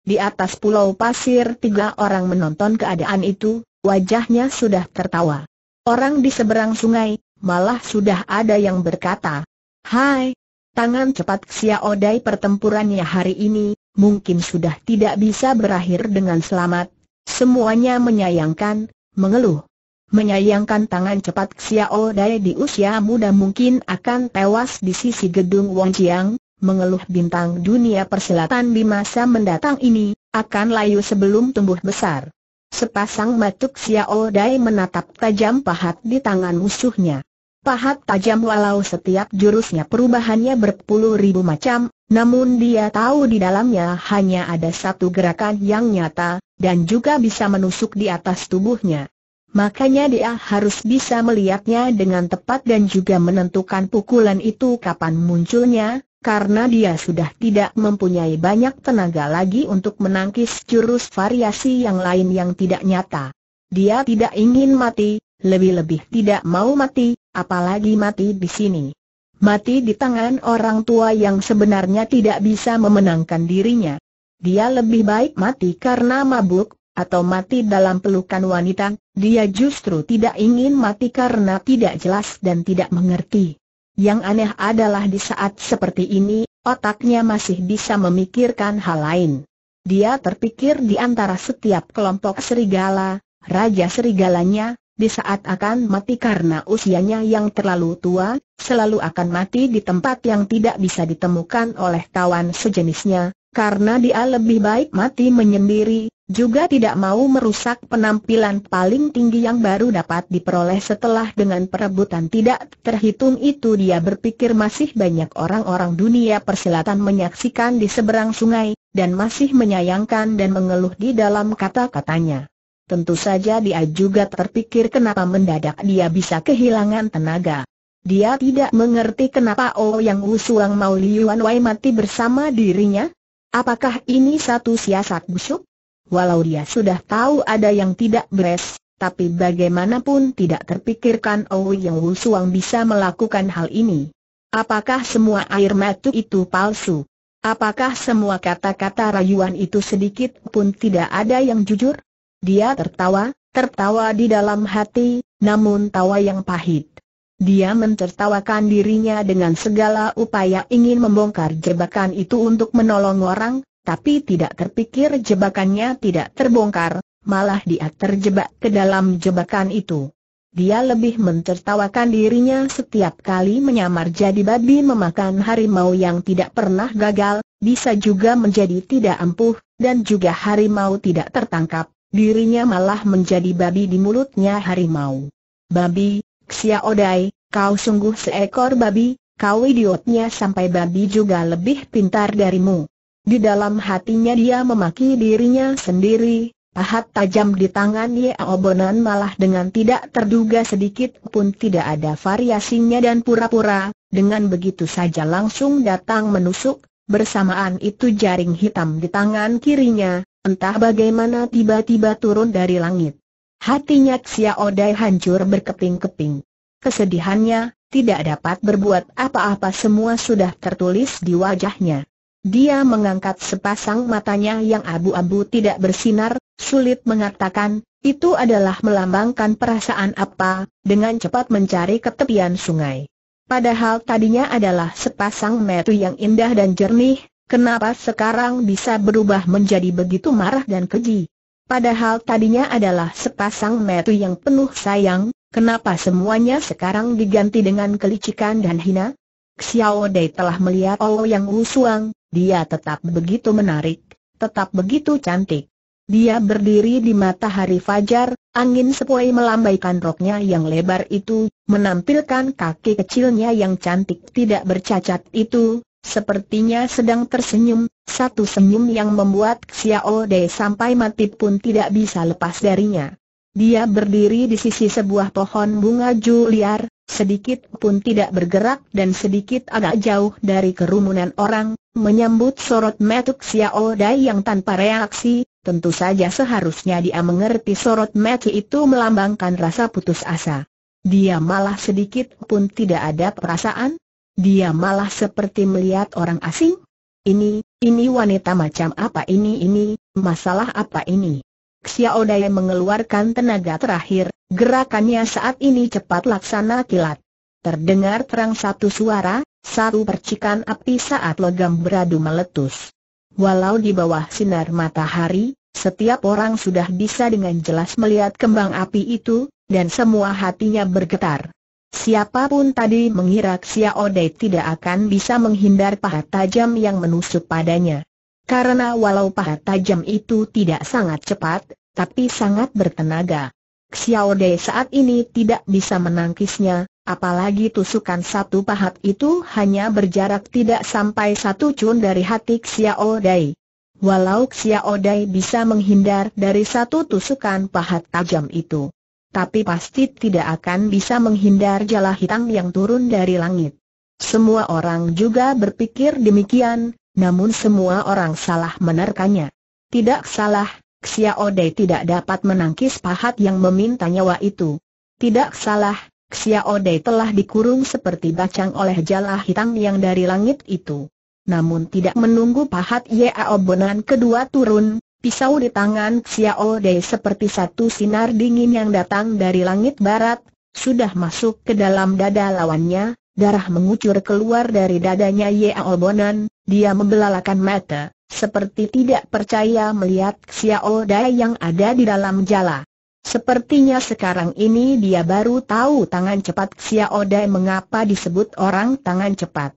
Di atas pulau pasir tiga orang menonton keadaan itu, wajahnya sudah tertawa. Orang di seberang sungai, malah sudah ada yang berkata, Hai, Tangan cepat Xiao Dai pertempurannya hari ini, mungkin sudah tidak bisa berakhir dengan selamat. Semuanya menyayangkan, mengeluh. Menyayangkan tangan cepat Xiao Dai di usia muda mungkin akan tewas di sisi gedung Wang Jiang, mengeluh bintang dunia persilatan di masa mendatang ini, akan layu sebelum tumbuh besar. Sepasang matuk Xiao Dai menatap tajam pahat di tangan musuhnya. Pahat tajam walau setiap jurusnya perubahannya berpuluh ribu macam, namun dia tahu di dalamnya hanya ada satu gerakan yang nyata, dan juga bisa menusuk di atas tubuhnya. Makanya dia harus bisa melihatnya dengan tepat dan juga menentukan pukulan itu kapan munculnya, karena dia sudah tidak mempunyai banyak tenaga lagi untuk menangkis jurus variasi yang lain yang tidak nyata. Dia tidak ingin mati, lebih-lebih tidak mau mati, apalagi mati di sini. Mati di tangan orang tua yang sebenarnya tidak bisa memenangkan dirinya. Dia lebih baik mati karena mabuk, atau mati dalam pelukan wanita, dia justru tidak ingin mati karena tidak jelas dan tidak mengerti. Yang aneh adalah di saat seperti ini, otaknya masih bisa memikirkan hal lain. Dia terpikir di antara setiap kelompok serigala, raja serigalanya, di saat akan mati karena usianya yang terlalu tua, selalu akan mati di tempat yang tidak bisa ditemukan oleh kawan sejenisnya, karena dia lebih baik mati menyendiri, juga tidak mau merusak penampilan paling tinggi yang baru dapat diperoleh setelah dengan perebutan tidak terhitung itu dia berpikir masih banyak orang-orang dunia persilatan menyaksikan di seberang sungai, dan masih menyayangkan dan mengeluh di dalam kata-katanya. Tentu saja dia juga terpikir kenapa mendadak dia bisa kehilangan tenaga. Dia tidak mengerti kenapa Oh Yang Usuang mau Liuan Wai mati bersama dirinya. Apakah ini satu siasat busuk? Walau dia sudah tahu ada yang tidak beres, tapi bagaimanapun tidak terpikirkan Oh Yang Usuang bisa melakukan hal ini. Apakah semua air mata itu palsu? Apakah semua kata-kata rayuan itu sedikit pun tidak ada yang jujur? Dia tertawa, tertawa di dalam hati, namun tawa yang pahit. Dia mencertawakan dirinya dengan segala upaya ingin membongkar jebakan itu untuk menolong orang, tapi tidak terpikir jebakannya tidak terbongkar, malah dia terjebak ke dalam jebakan itu. Dia lebih mencertawakan dirinya setiap kali menyamar jadi babi memakan harimau yang tidak pernah gagal, bisa juga menjadi tidak ampuh, dan juga harimau tidak tertangkap dirinya malah menjadi babi di mulutnya harimau. Babi, Xiaodai, kau sungguh seekor babi, kau idiotnya sampai babi juga lebih pintar darimu. Di dalam hatinya dia memaki dirinya sendiri, pahat tajam di tangan Yao malah dengan tidak terduga sedikit pun tidak ada variasinya dan pura-pura, dengan begitu saja langsung datang menusuk, bersamaan itu jaring hitam di tangan kirinya, entah bagaimana tiba-tiba turun dari langit. Hatinya Xiao Dai hancur berkeping-keping. Kesedihannya, tidak dapat berbuat apa-apa semua sudah tertulis di wajahnya. Dia mengangkat sepasang matanya yang abu-abu tidak bersinar, sulit mengatakan, itu adalah melambangkan perasaan apa, dengan cepat mencari ke tepian sungai. Padahal tadinya adalah sepasang metu yang indah dan jernih, Kenapa sekarang bisa berubah menjadi begitu marah dan keji? Padahal tadinya adalah sepasang metu yang penuh sayang, kenapa semuanya sekarang diganti dengan kelicikan dan hina? Xiao Dei telah melihat Olo oh yang usuang, dia tetap begitu menarik, tetap begitu cantik. Dia berdiri di matahari fajar, angin sepoi melambaikan roknya yang lebar itu, menampilkan kaki kecilnya yang cantik tidak bercacat itu, Sepertinya sedang tersenyum, satu senyum yang membuat Xiao Dei sampai mati pun tidak bisa lepas darinya. Dia berdiri di sisi sebuah pohon bunga juliar, sedikit pun tidak bergerak dan sedikit agak jauh dari kerumunan orang, menyambut sorot metuk Xiao Dai yang tanpa reaksi, tentu saja seharusnya dia mengerti sorot mata itu melambangkan rasa putus asa. Dia malah sedikit pun tidak ada perasaan, dia malah seperti melihat orang asing. Ini, ini wanita macam apa ini ini, masalah apa ini? Xiao Dai mengeluarkan tenaga terakhir, gerakannya saat ini cepat laksana kilat. Terdengar terang satu suara, satu percikan api saat logam beradu meletus. Walau di bawah sinar matahari, setiap orang sudah bisa dengan jelas melihat kembang api itu, dan semua hatinya bergetar. Siapapun tadi mengira Xiao Dei tidak akan bisa menghindar pahat tajam yang menusuk padanya. Karena walau pahat tajam itu tidak sangat cepat, tapi sangat bertenaga. Xiao Dei saat ini tidak bisa menangkisnya, apalagi tusukan satu pahat itu hanya berjarak tidak sampai satu cun dari hati Xiao Dei. Walau Xiao Dei bisa menghindar dari satu tusukan pahat tajam itu, tapi pasti tidak akan bisa menghindar jala hitam yang turun dari langit. Semua orang juga berpikir demikian, namun semua orang salah menerkanya. Tidak salah, Xiao Dei tidak dapat menangkis pahat yang meminta nyawa itu. Tidak salah, Xiao Dei telah dikurung seperti bacang oleh jala hitam yang dari langit itu. Namun tidak menunggu pahat Yao Bonan kedua turun, Pisau di tangan Xiao Dei seperti satu sinar dingin yang datang dari langit barat, sudah masuk ke dalam dada lawannya, darah mengucur keluar dari dadanya Yao Bonan, dia membelalakan mata, seperti tidak percaya melihat Xiao Dei yang ada di dalam jala. Sepertinya sekarang ini dia baru tahu tangan cepat Xiao Dei mengapa disebut orang tangan cepat.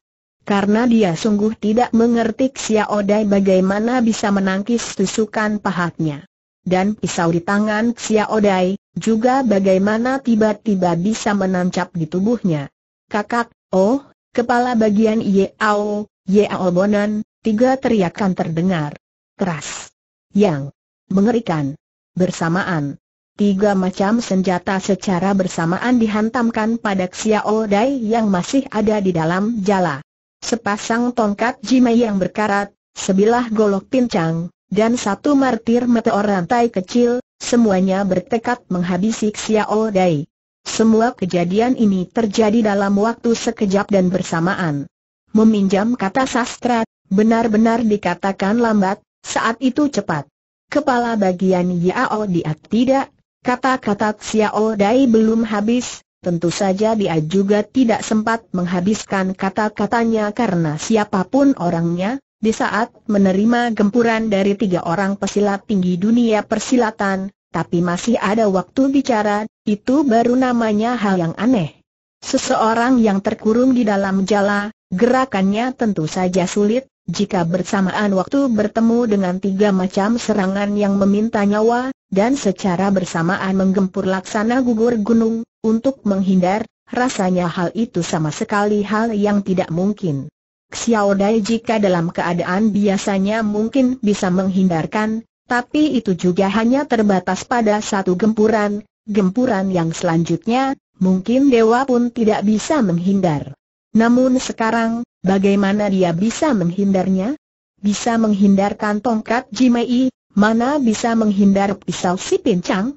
Karena dia sungguh tidak mengerti Xiao Dai bagaimana bisa menangkis tusukan pahatnya. Dan pisau di tangan Xiao Dai, juga bagaimana tiba-tiba bisa menancap di tubuhnya. Kakak, oh, kepala bagian Yeao, Yeao Bonan, tiga teriakan terdengar. Keras. Yang mengerikan. Bersamaan. Tiga macam senjata secara bersamaan dihantamkan pada Xiao Dai yang masih ada di dalam jala sepasang tongkat jima yang berkarat, sebilah golok pincang, dan satu martir meteor rantai kecil, semuanya bertekad menghabisi Xiao Dai. Semua kejadian ini terjadi dalam waktu sekejap dan bersamaan. Meminjam kata sastra, benar-benar dikatakan lambat, saat itu cepat. Kepala bagian Yao Diat tidak, kata-kata Xiao Dai belum habis, Tentu saja dia juga tidak sempat menghabiskan kata-katanya karena siapapun orangnya, di saat menerima gempuran dari tiga orang pesilat tinggi dunia persilatan, tapi masih ada waktu bicara, itu baru namanya hal yang aneh. Seseorang yang terkurung di dalam jala, gerakannya tentu saja sulit, jika bersamaan waktu bertemu dengan tiga macam serangan yang meminta nyawa, dan secara bersamaan menggempur laksana gugur gunung, untuk menghindar, rasanya hal itu sama sekali hal yang tidak mungkin. Xiao Dai jika dalam keadaan biasanya mungkin bisa menghindarkan, tapi itu juga hanya terbatas pada satu gempuran, gempuran yang selanjutnya, mungkin dewa pun tidak bisa menghindar. Namun sekarang, bagaimana dia bisa menghindarnya? Bisa menghindarkan tongkat Jimei, mana bisa menghindar pisau si pincang?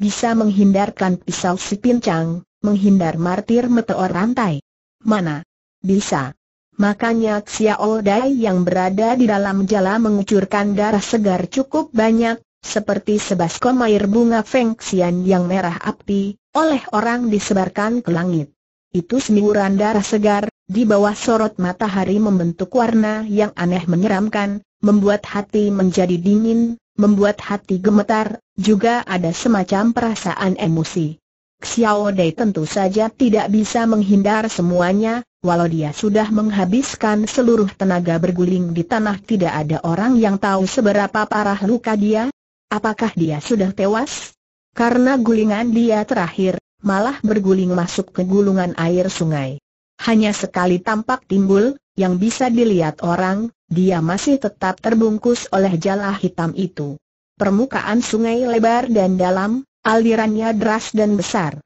Bisa menghindarkan pisau si pincang, menghindar martir meteor rantai. Mana? Bisa. Makanya Xiao Dai yang berada di dalam jala mengucurkan darah segar cukup banyak, seperti sebaskom air bunga Feng Xian yang merah api, oleh orang disebarkan ke langit. Itu semburan darah segar, di bawah sorot matahari membentuk warna yang aneh menyeramkan, membuat hati menjadi dingin, membuat hati gemetar, juga ada semacam perasaan emosi. Xiao Dei tentu saja tidak bisa menghindar semuanya, walau dia sudah menghabiskan seluruh tenaga berguling di tanah tidak ada orang yang tahu seberapa parah luka dia. Apakah dia sudah tewas? Karena gulingan dia terakhir, malah berguling masuk ke gulungan air sungai. Hanya sekali tampak timbul, yang bisa dilihat orang, dia masih tetap terbungkus oleh jala hitam itu. Permukaan sungai lebar dan dalam, alirannya deras dan besar.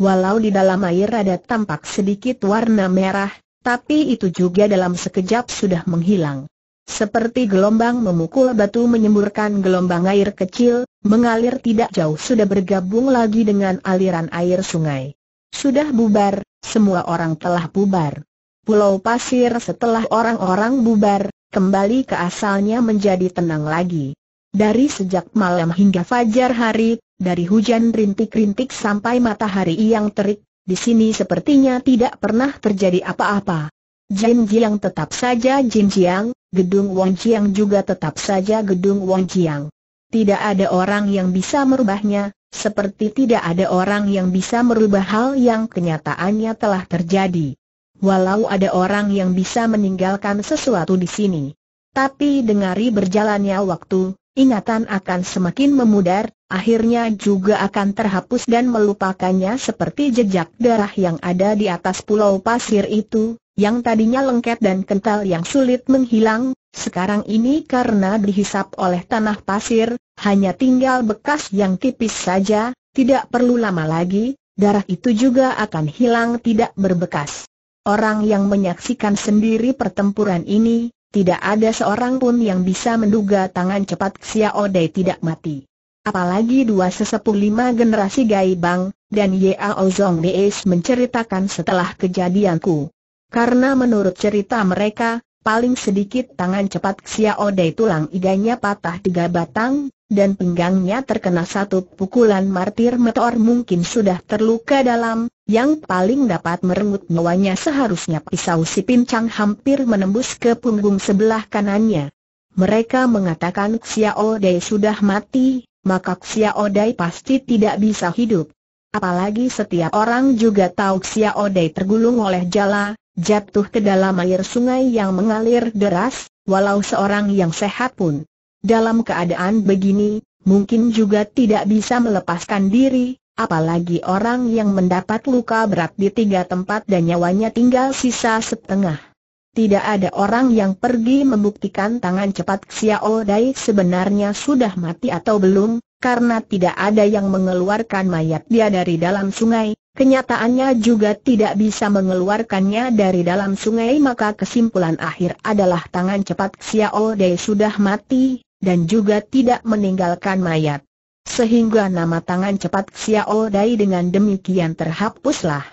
Walau di dalam air ada tampak sedikit warna merah, tapi itu juga dalam sekejap sudah menghilang. Seperti gelombang memukul batu menyemburkan gelombang air kecil, mengalir tidak jauh sudah bergabung lagi dengan aliran air sungai. Sudah bubar, semua orang telah bubar. Pulau Pasir setelah orang-orang bubar, kembali ke asalnya menjadi tenang lagi. Dari sejak malam hingga fajar hari, dari hujan rintik-rintik sampai matahari yang terik, di sini sepertinya tidak pernah terjadi apa-apa. Jin Jiang tetap saja Jin Jiang, gedung Wang Jiang juga tetap saja gedung Wang Jiang. Tidak ada orang yang bisa merubahnya, seperti tidak ada orang yang bisa merubah hal yang kenyataannya telah terjadi walau ada orang yang bisa meninggalkan sesuatu di sini. Tapi dengari berjalannya waktu, ingatan akan semakin memudar, akhirnya juga akan terhapus dan melupakannya seperti jejak darah yang ada di atas pulau pasir itu, yang tadinya lengket dan kental yang sulit menghilang, sekarang ini karena dihisap oleh tanah pasir, hanya tinggal bekas yang tipis saja, tidak perlu lama lagi, darah itu juga akan hilang tidak berbekas. Orang yang menyaksikan sendiri pertempuran ini, tidak ada seorang pun yang bisa menduga tangan cepat Xiao Dai tidak mati. Apalagi dua sesepuh lima generasi Gai Bang, dan Yao Zong Deis menceritakan setelah kejadianku. Karena menurut cerita mereka, Paling sedikit tangan cepat Xiao Dai tulang iganya patah tiga batang, dan pinggangnya terkena satu pukulan martir meteor mungkin sudah terluka dalam, yang paling dapat merenggut nyawanya seharusnya pisau si pincang hampir menembus ke punggung sebelah kanannya. Mereka mengatakan Xiao Dai sudah mati, maka Xiao Dai pasti tidak bisa hidup. Apalagi setiap orang juga tahu Xiao Dai tergulung oleh jala, jatuh ke dalam air sungai yang mengalir deras, walau seorang yang sehat pun. Dalam keadaan begini, mungkin juga tidak bisa melepaskan diri, apalagi orang yang mendapat luka berat di tiga tempat dan nyawanya tinggal sisa setengah. Tidak ada orang yang pergi membuktikan tangan cepat Xiao Dai sebenarnya sudah mati atau belum, karena tidak ada yang mengeluarkan mayat dia dari dalam sungai, Kenyataannya juga tidak bisa mengeluarkannya dari dalam sungai maka kesimpulan akhir adalah tangan cepat Xiao Dei sudah mati, dan juga tidak meninggalkan mayat. Sehingga nama tangan cepat Xiao Dei dengan demikian terhapuslah.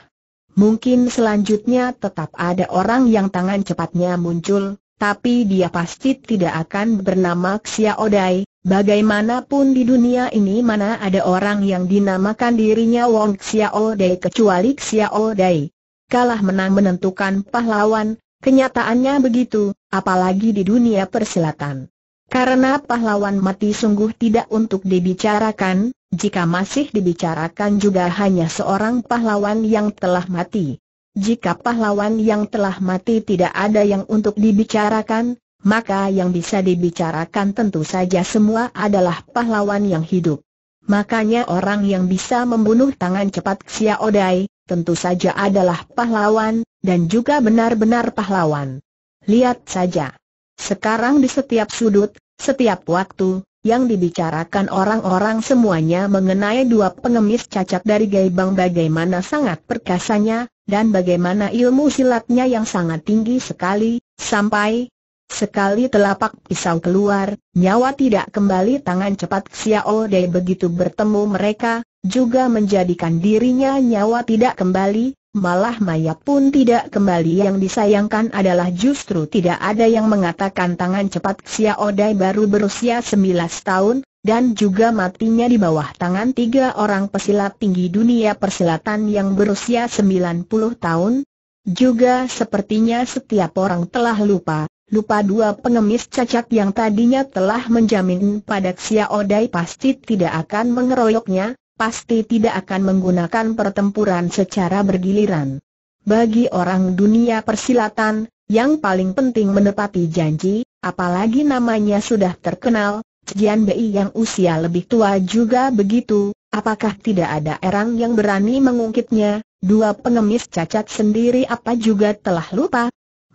Mungkin selanjutnya tetap ada orang yang tangan cepatnya muncul, tapi dia pasti tidak akan bernama Xiao Dai. Bagaimanapun di dunia ini mana ada orang yang dinamakan dirinya Wong Xiao Dai kecuali Xiao Dai. Kalah menang menentukan pahlawan, kenyataannya begitu, apalagi di dunia persilatan. Karena pahlawan mati sungguh tidak untuk dibicarakan, jika masih dibicarakan juga hanya seorang pahlawan yang telah mati. Jika pahlawan yang telah mati tidak ada yang untuk dibicarakan, maka yang bisa dibicarakan tentu saja semua adalah pahlawan yang hidup. Makanya orang yang bisa membunuh tangan cepat Xia Odai, tentu saja adalah pahlawan, dan juga benar-benar pahlawan. Lihat saja. Sekarang di setiap sudut, setiap waktu, yang dibicarakan orang-orang semuanya mengenai dua pengemis cacat dari Gai Bang bagaimana sangat perkasanya, dan bagaimana ilmu silatnya yang sangat tinggi sekali, sampai Sekali telapak pisau keluar, nyawa tidak kembali tangan cepat Xiao Dei begitu bertemu mereka, juga menjadikan dirinya nyawa tidak kembali, malah maya pun tidak kembali yang disayangkan adalah justru tidak ada yang mengatakan tangan cepat Xiao Dei baru berusia 19 tahun, dan juga matinya di bawah tangan tiga orang pesilat tinggi dunia persilatan yang berusia 90 tahun. Juga sepertinya setiap orang telah lupa, lupa dua pengemis cacat yang tadinya telah menjamin pada Xia Odai pasti tidak akan mengeroyoknya, pasti tidak akan menggunakan pertempuran secara bergiliran. Bagi orang dunia persilatan, yang paling penting menepati janji, apalagi namanya sudah terkenal, Jian Bei yang usia lebih tua juga begitu, apakah tidak ada orang yang berani mengungkitnya, dua pengemis cacat sendiri apa juga telah lupa?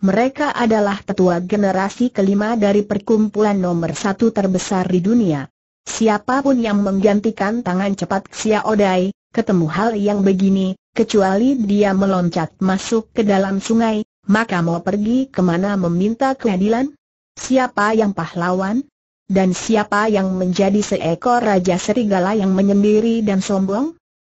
Mereka adalah tetua generasi kelima dari perkumpulan nomor satu terbesar di dunia. Siapapun yang menggantikan tangan cepat Xia Odai, ketemu hal yang begini, kecuali dia meloncat masuk ke dalam sungai, maka mau pergi kemana meminta keadilan? Siapa yang pahlawan? Dan siapa yang menjadi seekor raja serigala yang menyendiri dan sombong?